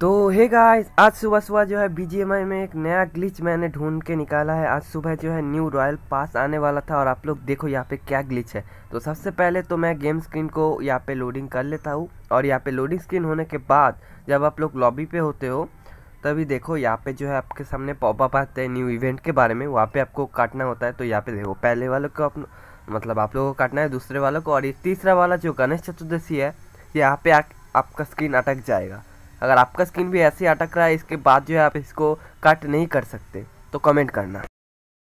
तो hey guys आज सुबह सुबह जो है बी में एक नया ग्लिच मैंने ढूंढ के निकाला है आज सुबह जो है न्यू रॉयल पास आने वाला था और आप लोग देखो यहाँ पे क्या ग्लिच है तो सबसे पहले तो मैं गेम स्क्रीन को यहाँ पे लोडिंग कर लेता हूँ और यहाँ पे लोडिंग स्क्रीन होने के बाद जब आप लोग लॉबी पे होते हो तभी देखो यहाँ पे जो है आपके सामने पॉपअप आते हैं न्यू इवेंट के बारे में वहाँ पे आपको काटना होता है तो यहाँ पे देखो पहले वालों को आप मतलब आप लोगों को काटना है दूसरे वालों को और ये तीसरा वाला जो गणेश चतुर्दशी है यहाँ पे आपका स्क्रीन अटक जाएगा अगर आपका स्किन भी ऐसे अटक रहा है इसके बाद जो है आप इसको कट नहीं कर सकते तो कमेंट करना